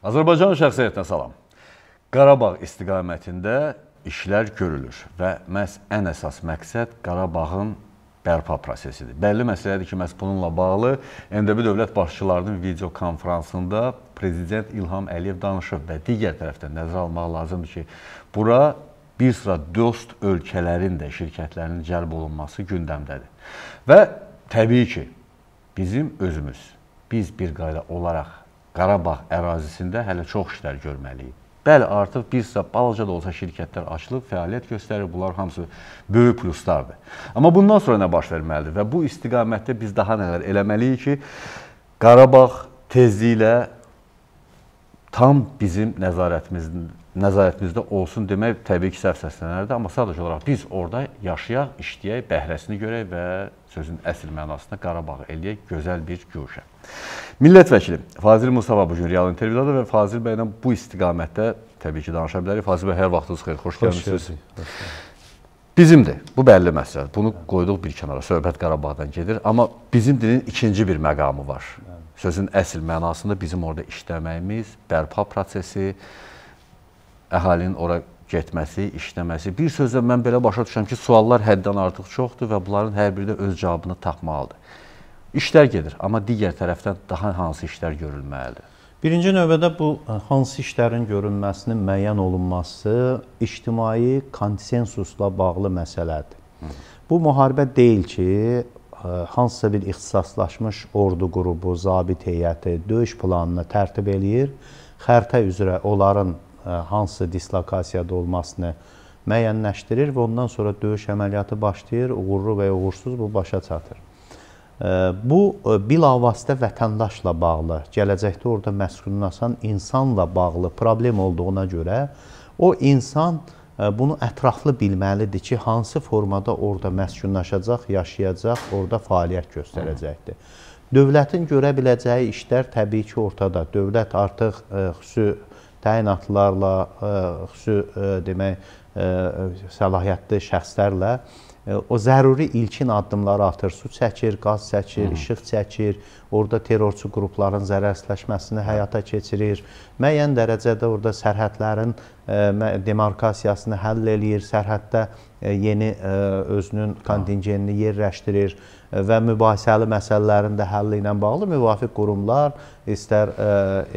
Azərbaycan şəxsiyyətinə salam. Qarabağ istiqamətində işlər görülür və məhz ən əsas məqsəd Qarabağın bərpa prosesidir. Bəlli məsələdir ki, məhz bununla bağlı MDB dövlət başçılarının video konfransında prezident İlham Əliyev danışıb və digər tərəfdən nəzərə almaq lazımdır ki, bura bir sıra dost ölkələrin də şirkətlərinin cəlb olunması gündəmdədir. Və təbii ki, bizim özümüz biz bir qayda olaraq Qarabağ ərazisində hələ çox işlər görməliyik. Bəli, artıq birsə balaca da olsa şirkətlər açılıb, fəaliyyət göstərir. Bunlar hamısı böyük pluslardır. Amma bundan sonra nə baş verməlidir və bu istiqamətdə biz daha nələr eləməliyik ki, Qarabağ tezliklə tam bizim nəzarətimizin nəzarətinizdə olsun demək təbii ki, səhv səslənərdi, amma sadəcə olaraq biz orada yaşayaq, işləyək, bəhrəsini görək və sözün əsl mənasında Qarabağı eləyək gözəl bir güşə. Millət vəkili Fazil Musava bu gün Real intervyudadır və Fazil bəylə bu istiqamətdə təbii ki, danışa bilərik. Fazil bəy, hər vaxtınız xeyir, xoş gəlmisiniz. Bizimdir. Bu bəlli məsələdir. Bunu qoyduq bir kənara. Söhbət Qarabağdan gedir, amma bizim dilin ikinci bir məqamı var. Sözün əsl mənasında bizim orada işləməyimiz, bərpa prosesi, əhalinin ora getməsi, işləməsi. Bir sözlə mən belə başa düşürəm ki, suallar həddən artıq çoxdur və bunların hər biri də öz cavabını tapmalıdır. İşlər gedir, amma digər tərəfdən daha hansı işlər görülməlidir? Birinci növbədə bu e, hansı işlərin görünməsinin müəyyən olunması ictimai konsensusla bağlı məsələdir. Hı. Bu müharibə deyil ki, e, hansısa bir ixtisaslaşmış ordu qrubu, zabit heyəti döyüş planını tərtib eləyir, xəritə üzrə onların hansı dislokasiyada olmasını müəyyənləşdirir və ondan sonra döyüş əməliyyatı başlayır, uğurlu və ya uğursuz bu başa çatır. Bu bilavasitə vətəndaşla bağlı, gələcəkdə orada məskunlaşan insanla bağlı problem olduğuna görə o insan bunu ətraflı bilməlidir ki, hansı formada orada məskunlaşacaq, yaşayacaq, orada fəaliyyət göstərəcəkdir. Dövlətin görə biləcəyi işlər təbii ki, ortada. Dövlət artıq xüsusi təyinatlarla, e, xüsusi e, demək e, səlahiyyətli şəxslərlə o zəruri ilkin addımları atır. Su çəkir, qaz çəkir, Hı. işıq çəkir, orada terrorçu qrupların zərərsləşməsini həyata keçirir. Müəyyən dərəcədə orada sərhədlərin demarkasiyasını həll eləyir, sərhəddə yeni özünün kontingenini yerləşdirir və mübahisəli məsələlərin də həlli ilə bağlı müvafiq qurumlar istər e,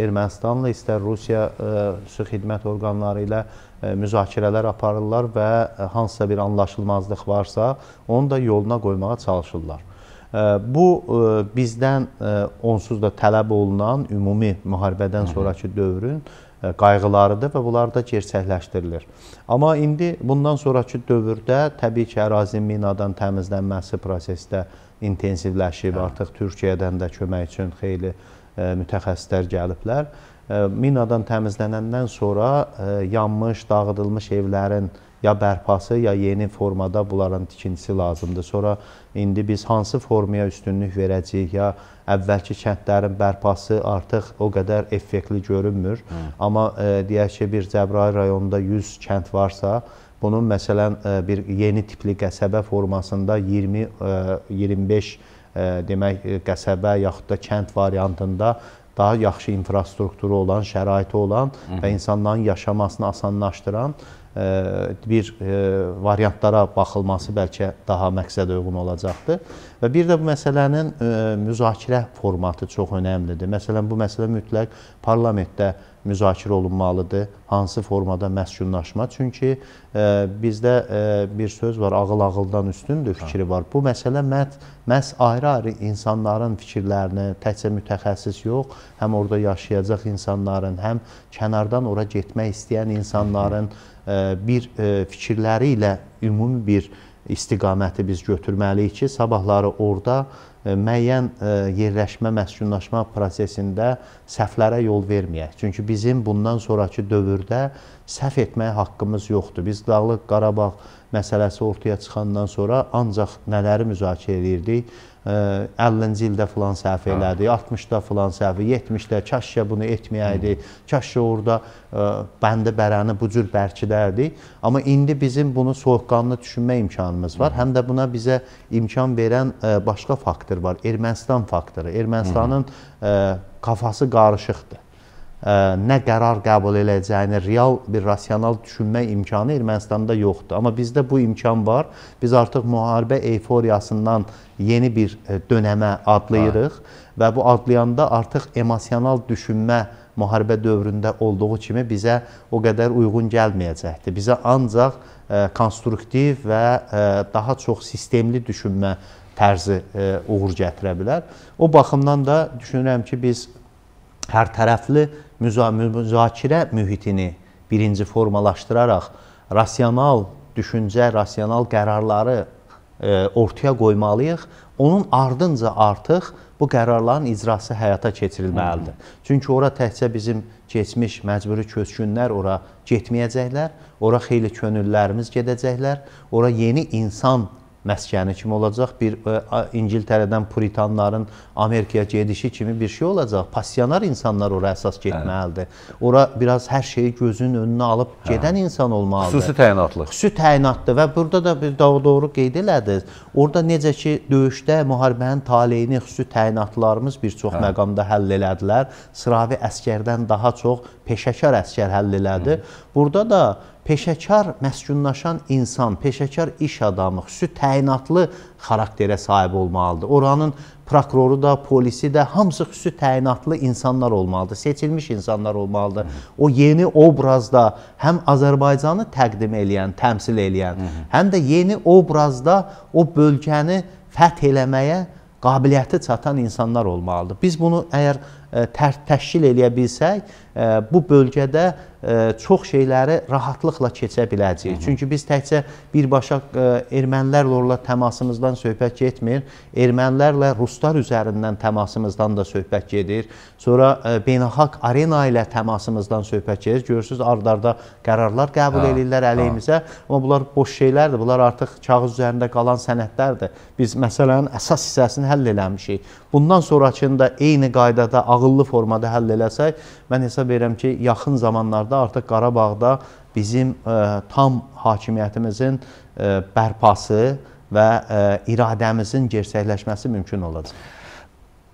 Ermənistanla, istər Rusiya e, su xidmət orqanları ilə e, müzakirələr aparırlar və hansısa bir anlaşılmazlıq varsa, onu da yoluna qoymağa çalışırlar. Bu bizdən onsuz da tələb olunan ümumi müharibədən sonrakı dövrün E, qayğılarıdır və bunlar da gerçəkləşdirilir. Amma indi bundan sonrakı dövrdə təbii ki, ərazi minadan təmizlənməsi prosesdə intensivləşib, hə. artıq Türkiyədən də kömək üçün xeyli e, mütəxəssislər gəliblər. E, minadan təmizlənəndən sonra yanmış, dağıdılmış evlərin ya bərpası, ya yeni formada bunların tikintisi lazımdır. Sonra indi biz hansı formaya üstünlük verəcəyik, ya əvvəlki kəndlərin bərpası artıq o qədər effektli görünmür. Hı. Amma e, deyək ki, bir Cəbrayil rayonunda 100 kənd varsa, bunun məsələn e, bir yeni tipli qəsəbə formasında 20 e, 25 e, demək e, qəsəbə yaxud da kənd variantında daha yaxşı infrastrukturu olan, şəraiti olan Hı -hı. və insanların yaşamasını asanlaşdıran E, bir e, variantlara baxılması bəlkə daha məqsəd uyğun olacaqdır. Və bir də bu məsələnin e, müzakirə formatı çox önəmlidir. Məsələn, bu məsələ mütləq parlamentdə müzakirə olunmalıdır, hansı formada məskunlaşma. Çünki ə, e, bizdə ə, e, bir söz var, ağıl ağıldan üstündür fikri var. Bu məsələ məhz, məhz ayrı-ayrı insanların fikirlərini, təkcə mütəxəssis yox, həm orada yaşayacaq insanların, həm kənardan ora getmək istəyən insanların ə, e, bir ə, fikirləri ilə ümumi bir istiqaməti biz götürməliyik ki, sabahları orada müəyyən e, yerləşmə, məskunlaşma prosesində səhvlərə yol verməyək. Çünki bizim bundan sonrakı dövrdə səhv etməyə haqqımız yoxdur. Biz Dağlıq Qarabağ məsələsi ortaya çıxandan sonra ancaq nələri müzakirə edirdik? 50-ci ildə filan səhv hə. elədi, 60-da filan səhv, 70-də kaşşə bunu etməyəydi, kaşşə orada bəndi bərəni bu cür bərkidərdi. Amma indi bizim bunu soyuqqanlı düşünmə imkanımız var. Hı. Həm də buna bizə imkan verən başqa faktor var, Ermənistan faktoru. Ermənistanın Hı. kafası qarışıqdır nə qərar qəbul eləyəcəyini real bir rasional düşünmə imkanı Ermənistanda yoxdur. Amma bizdə bu imkan var. Biz artıq müharibə eyforiyasından yeni bir e, dönəmə adlayırıq hə. və bu adlayanda artıq emosional düşünmə müharibə dövründə olduğu kimi bizə o qədər uyğun gəlməyəcəkdir. Bizə ancaq ə, e, konstruktiv və ə, e, daha çox sistemli düşünmə tərzi ə, uğur gətirə bilər. O baxımdan da düşünürəm ki, biz hərtərəfli müzakirə mühitini birinci formalaşdıraraq rasional düşüncə, rasional qərarları e, ortaya qoymalıyıq. Onun ardınca artıq bu qərarların icrası həyata keçirilməlidir. Çünki ora təkcə bizim keçmiş məcburi köçkünlər ora getməyəcəklər, ora xeyli könüllərimiz gedəcəklər, ora yeni insan məskəni kimi olacaq, bir ə, e, İngiltərədən puritanların Amerikaya gedişi kimi bir şey olacaq. Pasiyanar insanlar ora əsas getməlidir. Hə. Ora biraz hər şeyi gözünün önünə alıb hə. gedən insan olmalıdır. Xüsusi təyinatlı. Xüsusi təyinatlı və burada da bir doğru qeyd elədiniz. Orada necə ki döyüşdə müharibənin taleyini xüsusi təyinatlılarımız bir çox hə. məqamda həll elədilər. Sıravi əskərdən daha çox peşəkar əskər həll elədi. Hı. Burada da peşəkar məskunlaşan insan, peşəkar iş adamı xüsusi təyinatlı xarakterə sahib olmalıdır. Oranın prokuroru da, polisi də hamısı xüsusi təyinatlı insanlar olmalıdır, seçilmiş insanlar olmalıdır. O yeni obrazda həm Azərbaycanı təqdim eləyən, təmsil eləyən, həm də yeni obrazda o bölgəni fəth eləməyə qabiliyyəti çatan insanlar olmalıdır. Biz bunu əgər E, təşkil eləyə bilsək, e, bu bölgədə e, çox şeyləri rahatlıqla keçə biləcəyik. Çünki biz təkcə birbaşa ermənilərlə orla təmasımızdan söhbət getmir, ermənilərlə ruslar üzərindən təmasımızdan da söhbət gedir. Sonra beynəlxalq arena ilə təmasımızdan söhbət gedir. Görürsünüz, ardarda qərarlar qəbul edirlər əleyhimizə, amma bunlar boş şeylərdir. Bunlar artıq kağız üzərində qalan sənədlərdir. Biz məsələnin əsas hissəsini həll eləmişik. Bundan sonrakını da eyni qaydada ağ ağıllı formada həll eləsək, mən hesab edirəm ki, yaxın zamanlarda artıq Qarabağda bizim ə, e, tam hakimiyyətimizin ə, e, bərpası və ə, e, iradəmizin gerçəkləşməsi mümkün olacaq.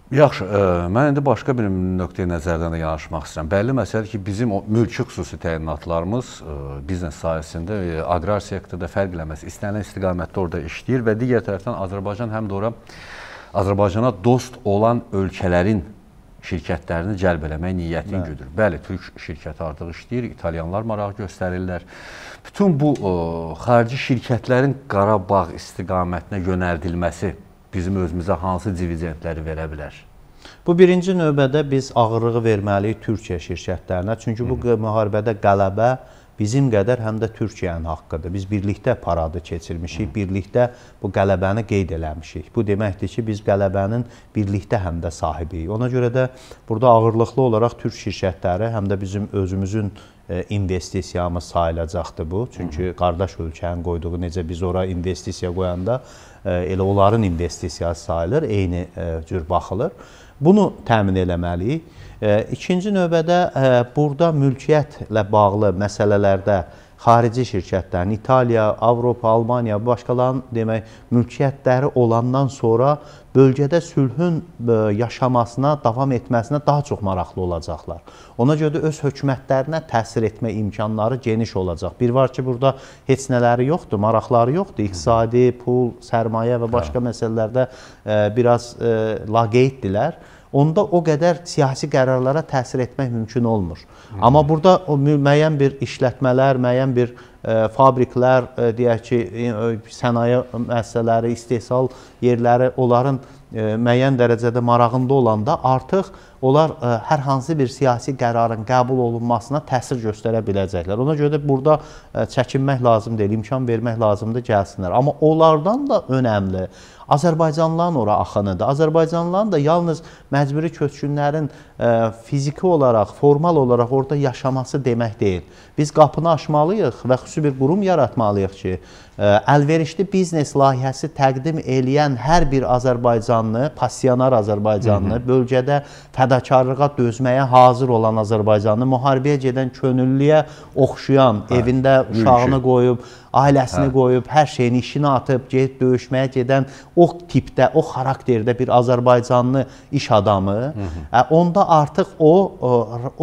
Yaxşı, ə, mən indi başqa bir nöqteyə nəzərdən də yanaşmaq istəyirəm. Bəlli məsələdir ki, bizim o mülki xüsusi təyinatlarımız ə, biznes sahəsində, ə, aqrar sektorda fərq eləməz. İstənilən istiqamətdə orada işləyir və digər tərəfdən Azərbaycan həm də ora Azərbaycana dost olan ölkələrin şirkətlərini cəlb eləmək niyyətin Bəli. güdür. Bəli, türk şirkəti artıq işləyir, italyanlar maraq göstərirlər. Bütün bu ə, xarici şirkətlərin Qarabağ istiqamətinə yönəldilməsi bizim özümüzə hansı dividendləri verə bilər? Bu birinci növbədə biz ağırlığı verməliyik Türkiyə şirkətlərinə. Çünki bu müharibədə qələbə bizim qədər həm də Türkiyənin haqqıdır. Biz birlikdə paradı keçirmişik, birlikdə bu qələbəni qeyd eləmişik. Bu deməkdir ki, biz qələbənin birlikdə həm də sahibiyik. Ona görə də burada ağırlıqlı olaraq Türk şirkətləri həm də bizim özümüzün e, investisiyamız sayılacaqdır bu. Çünki qardaş ölkənin qoyduğu necə biz ora investisiya qoyanda E, elə onların investisiyası sayılır, eyni e, cür baxılır. Bunu təmin eləməliyik. E, ikinci növbədə burada mülkiyyətlə bağlı məsələlərdə xarici şirkətlərin, İtaliya, Avropa, Almaniya, başqalarının demək, mülkiyyətləri olandan sonra bölgədə sülhün e, yaşamasına, davam etməsinə daha çox maraqlı olacaqlar. Ona görə də öz hökumətlərinə təsir etmə imkanları geniş olacaq. Bir var ki, burada heç nələri yoxdur, maraqları yoxdur. İqtisadi, pul, sərmayə və başqa hə. məsələlərdə e, biraz e, laqeyddirlər onda o qədər siyasi qərarlara təsir etmək mümkün olmur. Hı. Amma burada o müəyyən bir işlətmələr, müəyyən bir ə, e, fabriklər, ə, e, deyək ki, ə, e, sənaye müəssisələri, istehsal yerləri onların ə, müəyyən dərəcədə marağında olanda artıq onlar ə, hər hansı bir siyasi qərarın qəbul olunmasına təsir göstərə biləcəklər. Ona görə də burada ə, çəkinmək lazım deyil, imkan vermək lazımdır gəlsinlər. Amma onlardan da önəmli Azərbaycanlıların ora axınıdır. Azərbaycanlıların da yalnız məcburi köçkünlərin ə, e, fiziki olaraq, formal olaraq orada yaşaması demək deyil. Biz qapını açmalıyıq və xüsusi bir qurum yaratmalıyıq ki, ə, e, əlverişli biznes layihəsi təqdim eləyən hər bir Azərbaycanlı, passionar Azərbaycanlı, Hı -hı. bölgədə fədakarlığa dözməyə hazır olan Azərbaycanlı, müharibəyə gedən könüllüyə oxşayan, hə, evində uşağını qoyub, ailəsini hə. qoyub, hər şeyini işinə atıb gedib döyüşməyə gedən o o tipdə, o xarakterdə bir Azərbaycanlı iş adamı, Hı -hı. onda artıq o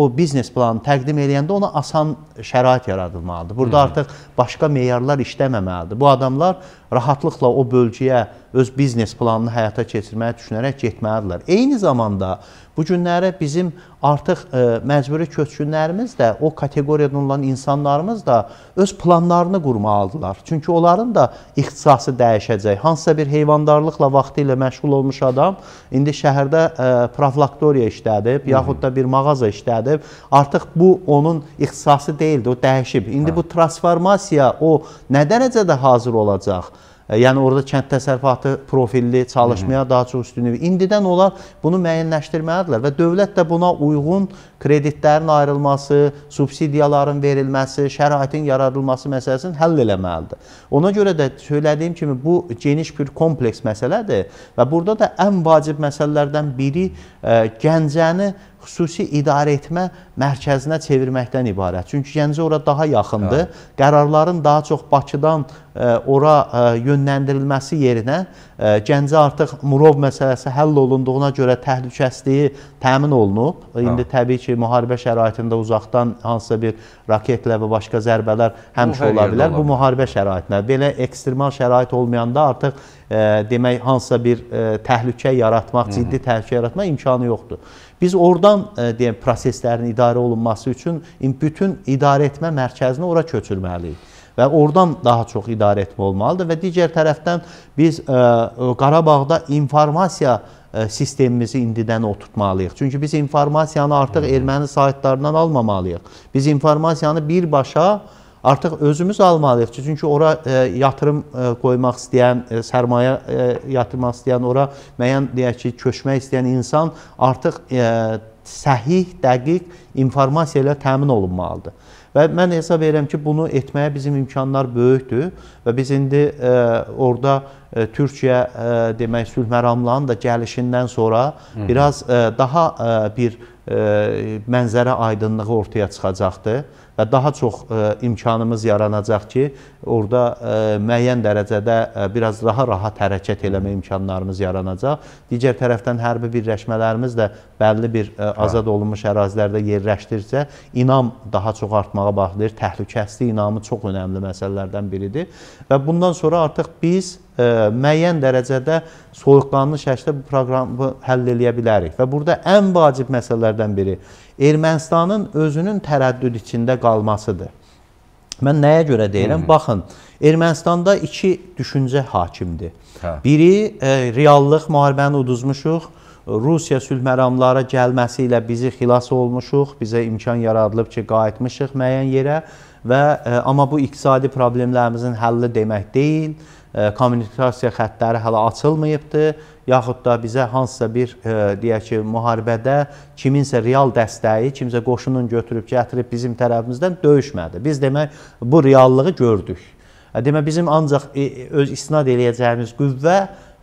o biznes planı təqdim edəndə ona asan şərait yaradılmalıdır. Burada Hı -hı. artıq başqa meyarlar işləməməlidir. Bu adamlar rahatlıqla o bölgəyə öz biznes planını həyata keçirməyi düşünərək getməlidirlər. Eyni zamanda bu günlərə bizim artıq ə, e, məcburi köçkünlərimiz də, o kateqoriyadan olan insanlarımız da öz planlarını qurmalıdırlar. Çünki onların da ixtisası dəyişəcək. Hansısa bir heyvandarlıqla vaxtı ilə məşğul olmuş adam indi şəhərdə ə, e, profilaktoriya işlədib, Hı. yaxud da bir mağaza işlədib. Artıq bu onun ixtisası deyildi, o dəyişib. İndi Hı. bu hə. transformasiya o nə dərəcədə hazır olacaq? Yəni orada kənd təsərrüfatı profilli çalışmaya Hı -hı. daha çox üstünlük. İndidən onlar bunu müəyyənləşdirməlidirlər və dövlət də buna uyğun kreditlərin ayrılması, subsidiyaların verilməsi, şəraitin yaradılması məsələsini həll eləməlidir. Ona görə də söylədiyim kimi bu geniş bir kompleks məsələdir və burada da ən vacib məsələlərdən biri gəncəni xüsusi idarəetmə mərkəzinə çevirməkdən ibarət. Çünki Gəncə ora daha yaxındır. Hə. Qərarların daha çox Bakıdan ə, e, ora ə, e, yönləndirilməsi yerinə Gəncə artıq Murov məsələsi həll olunduğuna görə təhlükəsizliyi təmin olunub. İndi təbii ki, müharibə şəraitində uzaqdan hansısa bir raketlə və başqa zərbələr həmişə ola bilər. Bu müharibə şəraitində. Belə ekstremal şərait olmayanda artıq ə, e, demək hansısa bir ə, e, təhlükə yaratmaq, ciddi təhlükə yaratmaq imkanı yoxdur. Biz oradan ə, e, deyəm proseslərin idarə olunması üçün bütün idarəetmə mərkəzini ora köçürməliyik və oradan daha çox idarə etmə olmalıdır və digər tərəfdən biz e, Qarabağda informasiya e, sistemimizi indidən oturtmalıyıq. Çünki biz informasiyanı artıq erməni saytlarından almamalıyıq. Biz informasiyanı birbaşa artıq özümüz almalıyıq. Çünki ora e, yatırım e, qoymaq istəyən, e, sərmayə e, yatırmaq istəyən, ora müəyyən deyək ki, köçmək istəyən insan artıq e, səhih, dəqiq informasiya ilə təmin olunmalıdır. Və mən hesab edirəm ki, bunu etməyə bizim imkanlar böyükdür və biz indi ə, e, orada ə, e, Türkiyə ə, e, demək sülh məramlarının da gəlişindən sonra Hı -hı. biraz ə, daha ə, bir ə, E, mənzərə aydınlığı ortaya çıxacaqdır və daha çox e, imkanımız yaranacaq ki, orada e, müəyyən dərəcədə biraz daha rahat hərəkət eləmə imkanlarımız yaranacaq. Digər tərəfdən hərbi birləşmələrimiz də bəlli bir hə. azad olunmuş ərazilərdə yerləşdirsə, inam daha çox artmağa başlayır. Təhlükəsizlik inamı çox önəmli məsələlərdən biridir və bundan sonra artıq biz müəyyən dərəcədə soyuqqanlı şəkildə bu proqramı həll eləyə bilərik. Və burada ən vacib məsələlərdən biri Ermənistanın özünün tərəddüd içində qalmasıdır. Mən nəyə görə deyirəm? Hı -hı. Baxın, Ermənistanda iki düşüncə hakimdir. Hə. Biri e, reallıq müharibəni uduzmuşuq, Rusiya sülhməramlara gəlməsi ilə bizi xilas olmuşuq, bizə imkan yaradılıb ki, qayıtmışıq müəyyən yerə və ə, e, amma bu iqtisadi problemlərimizin həlli demək deyil kommunikasiya xəttləri hələ açılmayıbdır, yaxud da bizə hansısa bir deyək ki, müharibədə kiminsə real dəstəyi, kimsə qoşunun götürüb gətirib bizim tərəfimizdən döyüşmədi. Biz demək bu reallığı gördük. Demək bizim ancaq e, e, öz istinad eləyəcəyimiz qüvvə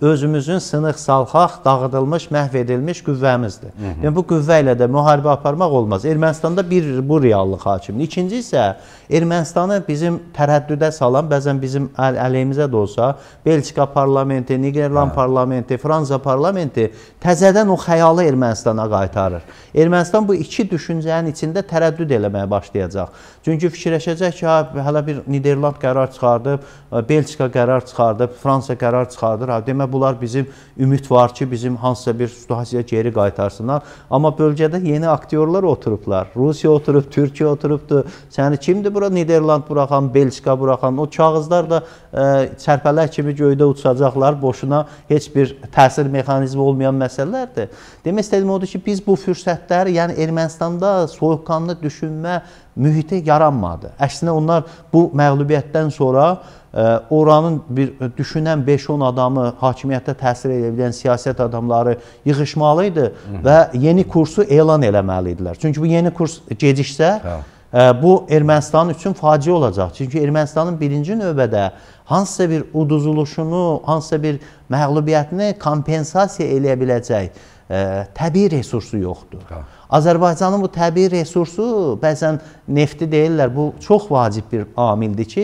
özümüzün sınıq salxaq, dağıdılmış, məhv edilmiş qüvvəmizdir. Hı -hı. Yəni bu qüvvə ilə də müharibə aparmaq olmaz. Ermənistanda bir bu reallıq hakimdir. İkinci isə Ermənistanı bizim tərəddüdə salan, bəzən bizim əl əleyimizə də olsa, Belçika parlamenti, Nigerland hə. parlamenti, Fransa parlamenti təzədən o xəyalı Ermənistana qaytarır. Ermənistan bu iki düşüncənin içində tərəddüd eləməyə başlayacaq. Çünki fikirləşəcək ki, hə, hələ bir Niderland qərar çıxardıb, e, Belçika qərar çıxardıb, Fransa qərar çıxardır. Hə, demə bunlar bizim ümid var ki, bizim hansısa bir situasiyaya geri qaytarsınlar. Amma bölgədə yeni aktyorlar oturublar. Rusiya oturub, Türkiyə oturubdu. Səni kimdir bura Niderland buraxan, Belçika buraxan? O kağızlar da ə, e, çərpələr kimi göydə uçacaqlar. Boşuna heç bir təsir mexanizmi olmayan məsələlərdir. Demək istədim odur ki, biz bu fürsətləri, yəni Ermənistanda soyuqqanlı düşünmə mühiti yaranmadı. Əksinə onlar bu məğlubiyyətdən sonra ə, e, oranın bir e, düşünən 5-10 adamı, hakimiyyətə təsir edə bilən siyasət adamları yığışmalı idi və yeni kursu elan eləməli idilər. Çünki bu yeni kurs geciksə Hə. E, bu Ermənistan üçün faciə olacaq. Çünki Ermənistanın birinci növbədə hansısa bir uduzuluşunu, hansısa bir məğlubiyyətini kompensasiya eləyə biləcək ə, təbii resursu yoxdur. Hə. Azərbaycanın bu təbii resursu, bəzən nefti deyirlər, bu çox vacib bir amildir ki,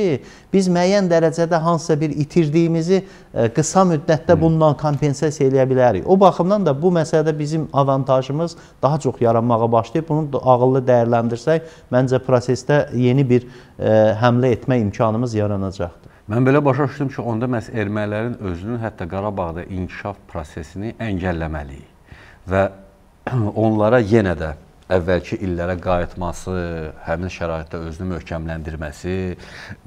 biz müəyyən dərəcədə hansısa bir itirdiyimizi e, qısa müddətdə bundan kompensasiya eləyə bilərik. O baxımdan da bu məsələdə bizim avantajımız daha çox yaranmağa başlayıb. Bunu ağıllı dəyərləndirsək, məncə prosesdə yeni bir ə, e, həmlə etmə imkanımız yaranacaqdır. Mən belə başa düşdüm ki, onda məhz ermənilərin özünün hətta Qarabağda inkişaf prosesini əngəlləməliyik və onlara yenə də əvvəlki illərə qayıtması, həmin şəraitdə özünü möhkəmləndirməsi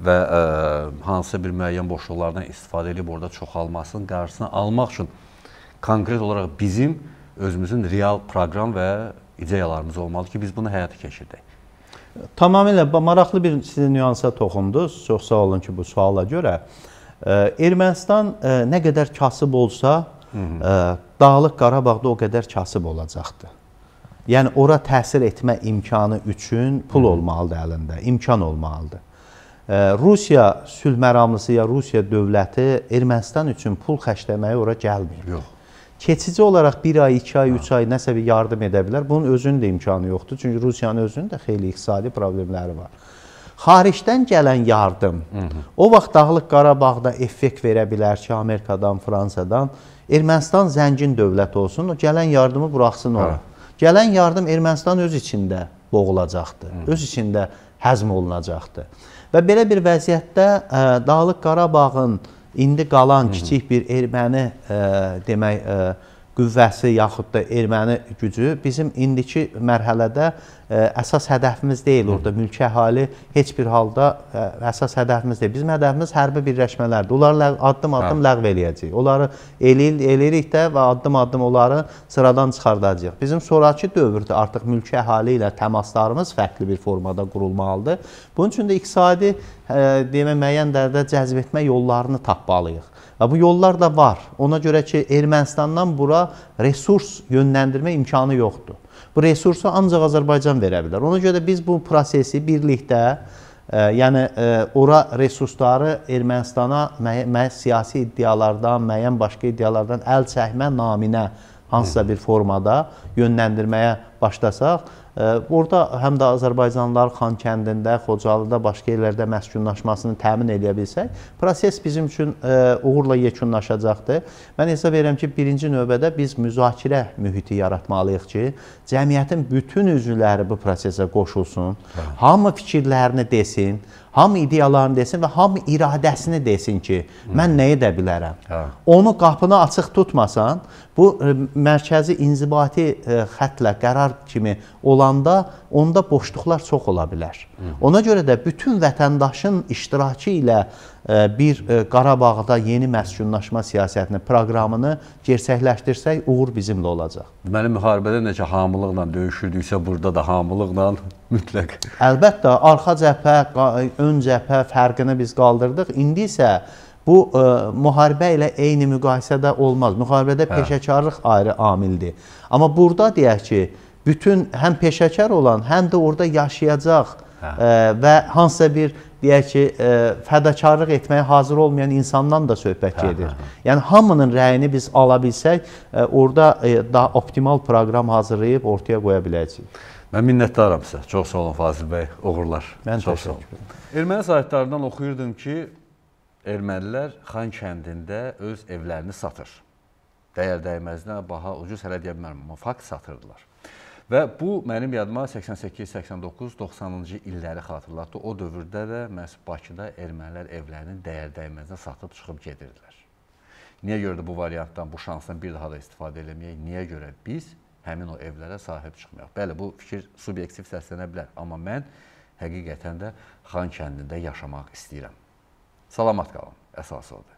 və ə, e, hansısa bir müəyyən boşluqlardan istifadə edib orada çoxalmasının qarşısını almaq üçün konkret olaraq bizim özümüzün real proqram və ideyalarımız olmalı ki, biz bunu həyata keçirdək. Tamamilə maraqlı bir sizin nüansa toxundunuz. Çox sağ olun ki, bu suala görə. E, Ermənistan e, nə qədər kasıb olsa, ə, Dağlıq Qarabağda o qədər kasıb olacaqdı. Yəni ora təsir etmə imkanı üçün pul olmalıdır əlində, imkan olmalıdır. Ə, Rusiya sülh məramlısı ya Rusiya dövləti Ermənistan üçün pul xərcləməyə ora gəlmir. Yox. Keçici olaraq 1 ay, 2 ay, 3 hə. ay nəsə bir yardım edə bilər. Bunun özünün də imkanı yoxdur. Çünki Rusiyanın özünün də xeyli iqtisadi problemləri var xaricdən gələn yardım Hı -hı. o vaxt Dağlıq Qarabağda effekt verə bilər ki, Amerikadan, Fransadan Ermənistan zəngin dövlət olsun, gələn yardımı buraxsın ora. Hə. Gələn yardım Ermənistan öz içində boğulacaqdı. Hı. Öz içində həzm olunacaqdı. Və belə bir vəziyyətdə ə, e, Dağlıq Qarabağın indi qalan Hı -hı. kiçik bir erməni ə, e, demək ə, e, qüvvəsi yaxud da erməni gücü bizim indiki mərhələdə e, əsas hədəfimiz deyil orada. Mülki əhali heç bir halda e, əsas hədəfimiz deyil. Bizim hədəfimiz hərbi birləşmələrdir. Onları addım-addım hə. ləğv eləyəcəyik. Onları eləyir, eləyirik də və addım-addım onları sıradan çıxardacaq. Bizim sonrakı dövrdə artıq mülki əhali ilə təmaslarımız fərqli bir formada qurulmalıdır. Bunun üçün də iqtisadi deyəmə, müəyyən dərdə cəzb etmə yollarını tapmalıyıq. Və bu yollar da var. Ona görə ki, Ermənistandan bura resurs yönləndirmə imkanı yoxdur. Bu resursu ancaq Azərbaycan verə bilər. Ona görə də biz bu prosesi birlikdə, yəni ora resursları Ermənistana məhz siyasi iddialardan, müəyyən başqa iddialardan əl çəkmə naminə hansısa bir formada yönləndirməyə başlasaq, Orada həm də azərbaycanlılar Xankəndində, Xocalıda, başqa yerlərdə məskunlaşmasını təmin edə bilsək, proses bizim üçün uğurla yekunlaşacaqdır. Mən hesab edirəm ki, birinci növbədə biz müzakirə mühiti yaratmalıyıq ki, cəmiyyətin bütün üzvləri bu prosesə qoşulsun, hə. hamı fikirlərini desin, ham ideyalarını desin və ham iradəsini desin ki, mən nə edə bilərəm. Hə. Onu qapını açıq tutmasan, bu e, mərkəzi inzibati e, xətlə qərar kimi olanda onda boşluqlar çox ola bilər. Ona görə də bütün vətəndaşın iştirakı ilə bir e, Qarabağda yeni məskunlaşma siyasətini, proqramını gerçəkləşdirsək, uğur bizimlə olacaq. Deməli, müharibədə necə hamılıqla döyüşürdüksə, burada da hamılıqla mütləq. Əlbəttə, arxa cəbhə, ön cəbhə fərqini biz qaldırdıq. İndi isə Bu ə, e, müharibə ilə eyni müqayisədə olmaz. Müharibədə hə. peşəkarlıq ayrı amildir. Amma burada deyək ki, bütün həm peşəkar olan, həm də orada yaşayacaq ə, hə. e, və hansısa bir deyək ki, ə, e, fədakarlıq etməyə hazır olmayan insandan da söhbət hə, gedir. Hə, hə, hə. Yəni hamının rəyini biz ala bilsək, ə, e, orada ə, e, daha optimal proqram hazırlayıb ortaya qoya biləcəyik. Mən minnətdaram sizə. Çox sağ olun Fazil bəy. Uğurlar. Mən çox sağ olun. Erməni saytlarından oxuyurdum ki, ermənilər Xan kəndində öz evlərini satır. Dəyər dəyməzinə baha ucuz hələ deyə bilmərəm, amma fakt satırdılar. Və bu mənim yadıma 88, 89, 90-cı illəri xatırlatdı. O dövrdə də məhz Bakıda ermənilər evlərinin dəyər-dəyməzinə satıb çıxıb gedirdilər. Niyə görə də bu variantdan, bu şansdan bir daha da istifadə eləməyək? Niyə görə biz həmin o evlərə sahib çıxmayaq? Bəli, bu fikir subyektiv səslənə bilər, amma mən həqiqətən də Xan kəndində yaşamaq istəyirəm. Salamat qalın, əsas odur.